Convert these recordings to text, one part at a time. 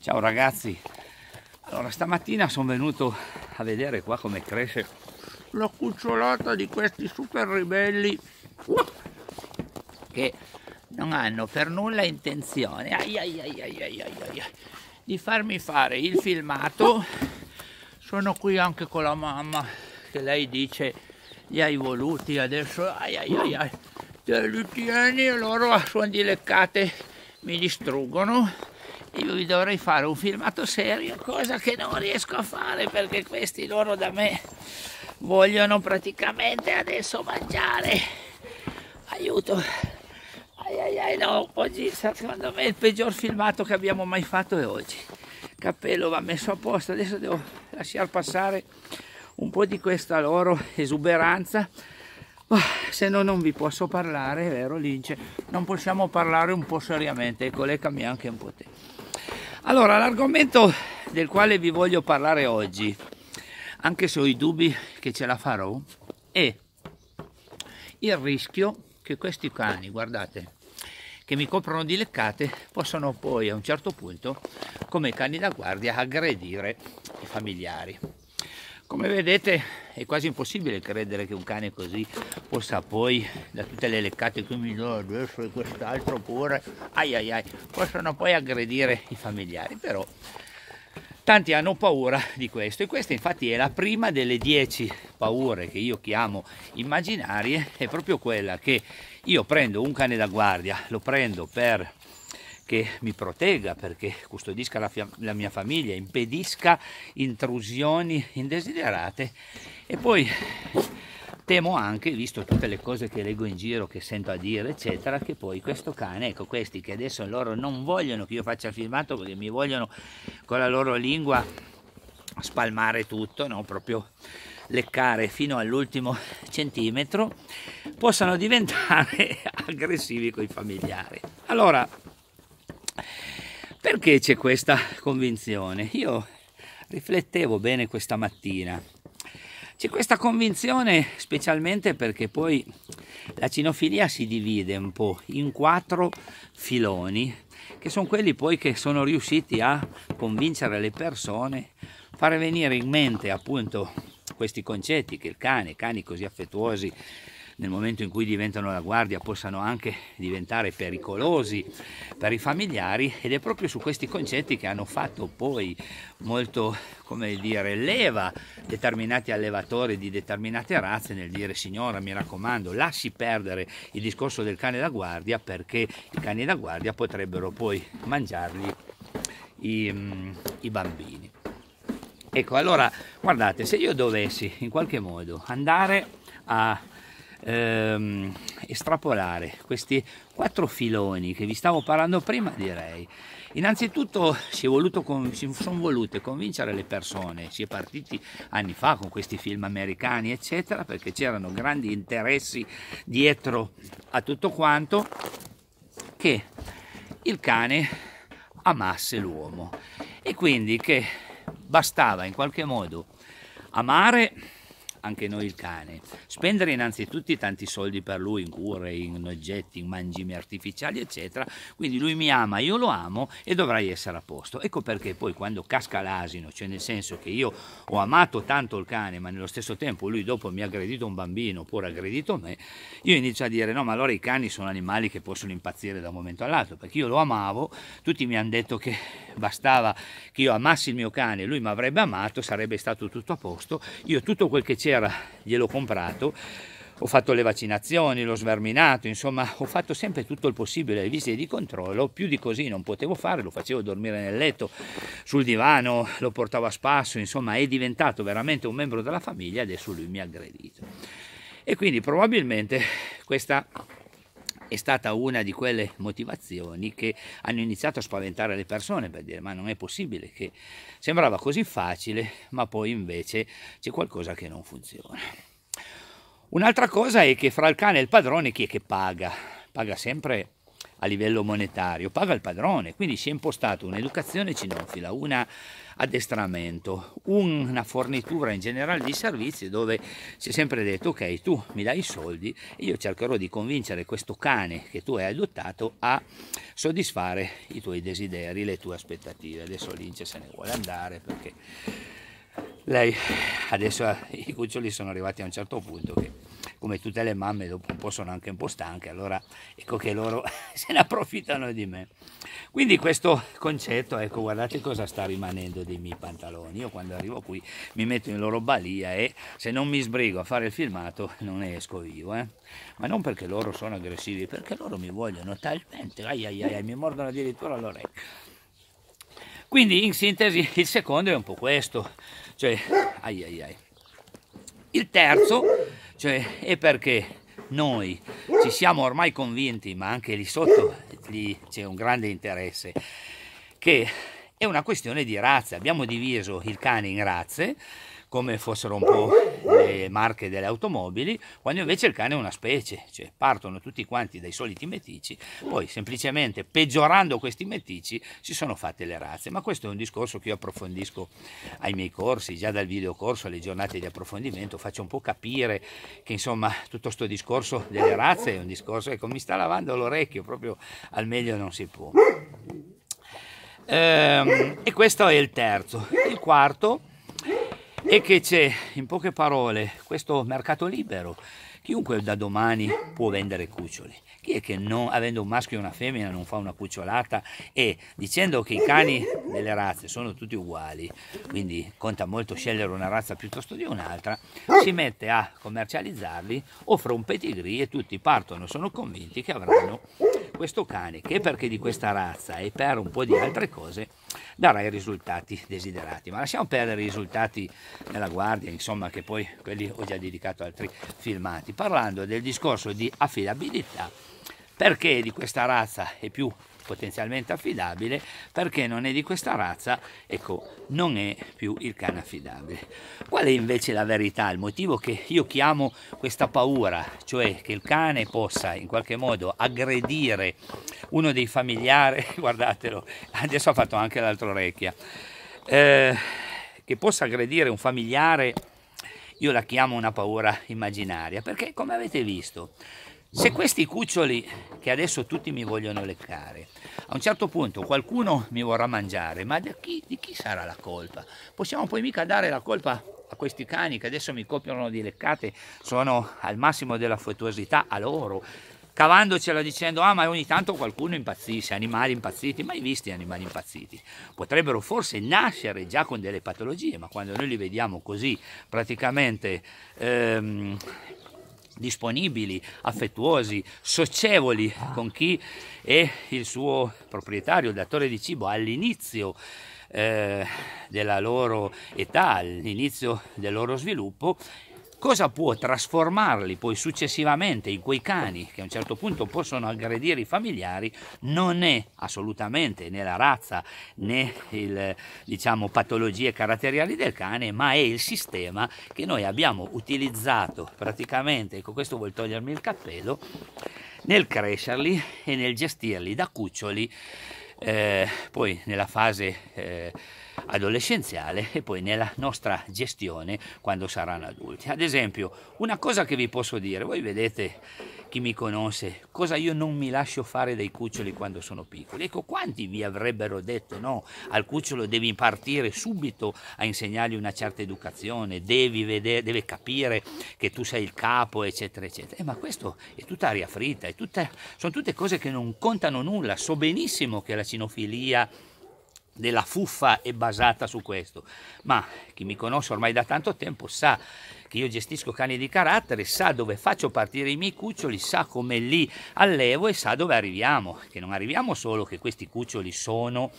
Ciao ragazzi, allora stamattina sono venuto a vedere qua come cresce la cucciolata di questi super ribelli uh, che non hanno per nulla intenzione ai ai ai di farmi fare il filmato. Sono qui anche con la mamma che lei dice li hai voluti adesso te li tieni e loro a suon di leccate mi distruggono io vi dovrei fare un filmato serio, cosa che non riesco a fare perché questi loro da me vogliono praticamente adesso mangiare. Aiuto! Ai ai ai no, oggi secondo me il peggior filmato che abbiamo mai fatto è oggi. Il cappello va messo a posto, adesso devo lasciar passare un po' di questa loro esuberanza. Oh, se no non vi posso parlare, vero Lince? Non possiamo parlare un po' seriamente, ecco lei cambia anche un po' te. Allora, l'argomento del quale vi voglio parlare oggi, anche se ho i dubbi che ce la farò, è il rischio che questi cani, guardate, che mi coprono di leccate, possano poi a un certo punto, come cani da guardia, aggredire i familiari. Come vedete è quasi impossibile credere che un cane così possa poi, da tutte le leccate che mi do adesso e quest'altro pure, ai ai ai, possano poi aggredire i familiari, però tanti hanno paura di questo e questa infatti è la prima delle dieci paure che io chiamo immaginarie, è proprio quella che io prendo un cane da guardia, lo prendo per che mi protegga perché custodisca la, la mia famiglia, impedisca intrusioni indesiderate e poi temo anche, visto tutte le cose che leggo in giro, che sento a dire, eccetera, che poi questo cane, ecco questi che adesso loro non vogliono che io faccia il filmato perché mi vogliono con la loro lingua spalmare tutto, no? proprio leccare fino all'ultimo centimetro, possano diventare aggressivi con i familiari. Allora, perché c'è questa convinzione? Io riflettevo bene questa mattina. C'è questa convinzione specialmente perché poi la cinofilia si divide un po' in quattro filoni, che sono quelli poi che sono riusciti a convincere le persone, fare venire in mente appunto questi concetti che il cane, cani così affettuosi, nel momento in cui diventano la guardia possano anche diventare pericolosi per i familiari ed è proprio su questi concetti che hanno fatto poi molto come dire leva determinati allevatori di determinate razze nel dire signora mi raccomando lasci perdere il discorso del cane da guardia perché i cani da guardia potrebbero poi mangiarli i, mm, i bambini ecco allora guardate se io dovessi in qualche modo andare a ehm, estrapolare questi quattro filoni che vi stavo parlando prima direi innanzitutto si, è voluto, si sono volute convincere le persone si è partiti anni fa con questi film americani eccetera perché c'erano grandi interessi dietro a tutto quanto che il cane amasse l'uomo e quindi che bastava in qualche modo amare anche noi il cane. Spendere innanzitutto tanti soldi per lui in cure, in oggetti, in mangimi artificiali, eccetera. Quindi lui mi ama, io lo amo e dovrai essere a posto. Ecco perché poi quando casca l'asino, cioè nel senso che io ho amato tanto il cane, ma nello stesso tempo lui dopo mi ha aggredito un bambino oppure ha aggredito me, io inizio a dire no, ma allora i cani sono animali che possono impazzire da un momento all'altro, perché io lo amavo, tutti mi hanno detto che bastava che io amassi il mio cane, lui mi avrebbe amato, sarebbe stato tutto a posto, io tutto quel che c'era Bayer gliel'ho comprato, ho fatto le vaccinazioni, l'ho sverminato, insomma ho fatto sempre tutto il possibile alle visite di controllo, più di così non potevo fare, lo facevo dormire nel letto, sul divano, lo portavo a spasso, insomma è diventato veramente un membro della famiglia, adesso lui mi ha aggredito. E quindi probabilmente questa è stata una di quelle motivazioni che hanno iniziato a spaventare le persone per dire ma non è possibile che sembrava così facile ma poi invece c'è qualcosa che non funziona. Un'altra cosa è che fra il cane e il padrone chi è che paga? Paga sempre a livello monetario, paga il padrone, quindi si è impostato un'educazione cinofila, un addestramento, una fornitura in generale di servizi dove si è sempre detto ok tu mi dai i soldi e io cercherò di convincere questo cane che tu hai adottato a soddisfare i tuoi desideri, le tue aspettative. Adesso l'ince se ne vuole andare perché lei adesso eh, i cuccioli sono arrivati a un certo punto che come tutte le mamme dopo un po' sono anche un po' stanche allora ecco che loro se ne approfittano di me quindi questo concetto ecco guardate cosa sta rimanendo dei miei pantaloni io quando arrivo qui mi metto in loro balia e se non mi sbrigo a fare il filmato non ne esco io eh? ma non perché loro sono aggressivi perché loro mi vogliono talmente ai ai ai mi mordono addirittura l'orecchio quindi in sintesi il secondo è un po' questo cioè, ai ai ai. Il terzo cioè, è perché noi ci siamo ormai convinti, ma anche lì sotto lì c'è un grande interesse, che è una questione di razze. Abbiamo diviso il cane in razze, come fossero un po' Eh? le marche delle automobili, quando invece il cane è una specie, cioè partono tutti quanti dai soliti metici, poi semplicemente peggiorando questi metici si sono fatte le razze, ma questo è un discorso che io approfondisco ai miei corsi, già dal videocorso alle giornate di approfondimento, faccio un po' capire che insomma tutto questo discorso delle razze è un discorso, ecco mi sta lavando l'orecchio, proprio al meglio non si può. Ehm, e questo è il terzo. Il quarto e che c'è, in poche parole, questo mercato libero. Chiunque da domani può vendere cuccioli. Chi è che non, avendo un maschio e una femmina non fa una cucciolata e dicendo che i cani delle razze sono tutti uguali, quindi conta molto scegliere una razza piuttosto di un'altra, si mette a commercializzarli, offre un pedigree e tutti partono, sono convinti che avranno questo cane che perché di questa razza e per un po' di altre cose darà i risultati desiderati. Ma lasciamo perdere i risultati della guardia, insomma, che poi quelli ho già dedicato altri filmati, parlando del discorso di affidabilità. Perché di questa razza è più potenzialmente affidabile perché non è di questa razza, ecco, non è più il cane affidabile. Qual è invece la verità? Il motivo che io chiamo questa paura, cioè che il cane possa in qualche modo aggredire uno dei familiari, guardatelo, adesso ha fatto anche l'altro orecchia, eh, che possa aggredire un familiare io la chiamo una paura immaginaria, perché come avete visto, se questi cuccioli che adesso tutti mi vogliono leccare, a un certo punto qualcuno mi vorrà mangiare, ma di chi, di chi sarà la colpa? Possiamo poi mica dare la colpa a questi cani che adesso mi copiano di leccate, sono al massimo della fettuosità a loro, cavandocela dicendo ah ma ogni tanto qualcuno impazzisce, animali impazziti, mai visti animali impazziti, potrebbero forse nascere già con delle patologie, ma quando noi li vediamo così praticamente... Ehm, disponibili, affettuosi, socievoli ah. con chi è il suo proprietario, il datore di cibo all'inizio eh, della loro età, all'inizio del loro sviluppo cosa può trasformarli poi successivamente in quei cani che a un certo punto possono aggredire i familiari non è assolutamente né la razza né le diciamo, patologie caratteriali del cane ma è il sistema che noi abbiamo utilizzato praticamente ecco questo vuol togliermi il cappello nel crescerli e nel gestirli da cuccioli eh, poi nella fase eh, adolescenziale e poi nella nostra gestione quando saranno adulti. Ad esempio, una cosa che vi posso dire, voi vedete chi mi conosce, cosa io non mi lascio fare dai cuccioli quando sono piccoli. Ecco, quanti vi avrebbero detto no, al cucciolo devi partire subito a insegnargli una certa educazione, devi vedere, deve capire che tu sei il capo, eccetera, eccetera. Eh, ma questo è tutta aria fritta, tutta, sono tutte cose che non contano nulla. So benissimo che la cinofilia della fuffa è basata su questo, ma chi mi conosce ormai da tanto tempo sa che io gestisco cani di carattere, sa dove faccio partire i miei cuccioli, sa come li allevo e sa dove arriviamo, che non arriviamo solo che questi cuccioli sono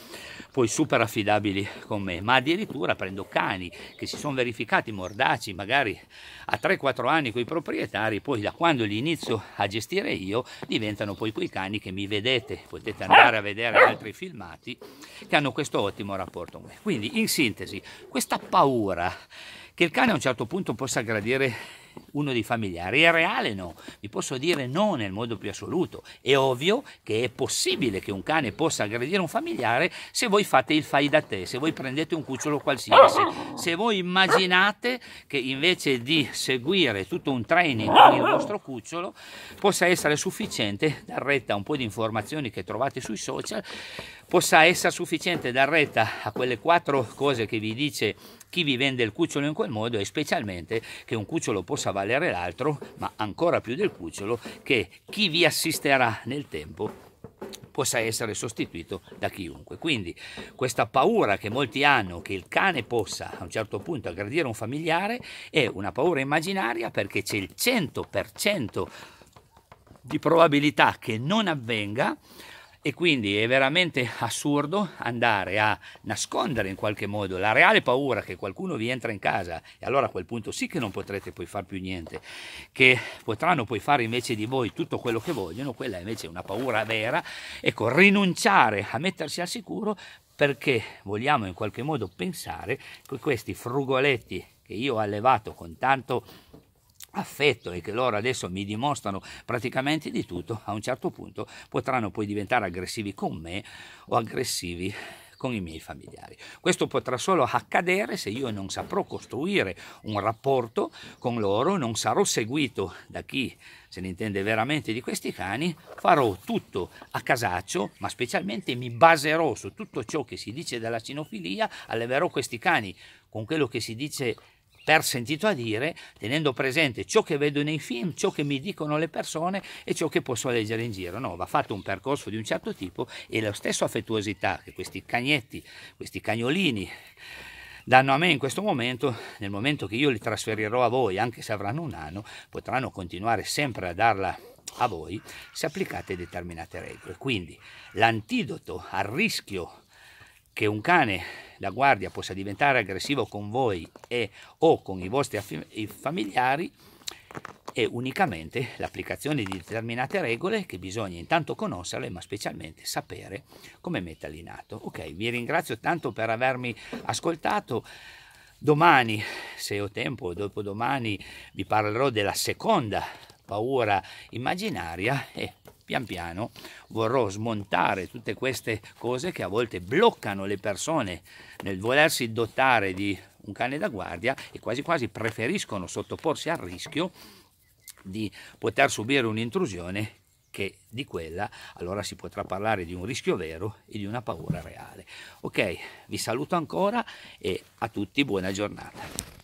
poi super affidabili con me, ma addirittura prendo cani che si sono verificati mordaci magari a 3-4 anni con i proprietari, poi da quando li inizio a gestire io diventano poi quei cani che mi vedete, potete andare a vedere altri filmati che hanno questo ottimo rapporto con me. Quindi in sintesi questa paura che il cane a un certo punto possa aggredire uno dei familiari, è reale no, vi posso dire no nel modo più assoluto, è ovvio che è possibile che un cane possa aggredire un familiare se voi fate il fai da te, se voi prendete un cucciolo qualsiasi, se voi immaginate che invece di seguire tutto un training con il vostro cucciolo possa essere sufficiente dar retta a un po' di informazioni che trovate sui social, possa essere sufficiente dar retta a quelle quattro cose che vi dice chi vi vende il cucciolo in quel modo e specialmente che un cucciolo possa valere l'altro, ma ancora più del cucciolo, che chi vi assisterà nel tempo possa essere sostituito da chiunque. Quindi questa paura che molti hanno che il cane possa a un certo punto aggredire un familiare è una paura immaginaria perché c'è il 100% di probabilità che non avvenga e quindi è veramente assurdo andare a nascondere in qualche modo la reale paura che qualcuno vi entra in casa e allora a quel punto sì che non potrete poi fare più niente, che potranno poi fare invece di voi tutto quello che vogliono, quella invece è una paura vera, ecco rinunciare a mettersi al sicuro perché vogliamo in qualche modo pensare che questi frugoletti che io ho allevato con tanto affetto e che loro adesso mi dimostrano praticamente di tutto, a un certo punto potranno poi diventare aggressivi con me o aggressivi con i miei familiari. Questo potrà solo accadere se io non saprò costruire un rapporto con loro, non sarò seguito da chi se ne intende veramente di questi cani, farò tutto a casaccio, ma specialmente mi baserò su tutto ciò che si dice della cinofilia, alleverò questi cani con quello che si dice per sentito a dire, tenendo presente ciò che vedo nei film, ciò che mi dicono le persone e ciò che posso leggere in giro. No, va fatto un percorso di un certo tipo e la stessa affettuosità che questi cagnetti, questi cagnolini danno a me in questo momento, nel momento che io li trasferirò a voi, anche se avranno un anno, potranno continuare sempre a darla a voi se applicate determinate regole. Quindi l'antidoto al rischio che un cane la guardia possa diventare aggressivo con voi e, o con i vostri familiari è unicamente l'applicazione di determinate regole che bisogna intanto conoscerle ma specialmente sapere come metterle in atto. Ok, vi ringrazio tanto per avermi ascoltato. Domani, se ho tempo, dopodomani vi parlerò della seconda paura immaginaria e pian piano vorrò smontare tutte queste cose che a volte bloccano le persone nel volersi dotare di un cane da guardia e quasi quasi preferiscono sottoporsi al rischio di poter subire un'intrusione che di quella allora si potrà parlare di un rischio vero e di una paura reale. Ok, vi saluto ancora e a tutti buona giornata.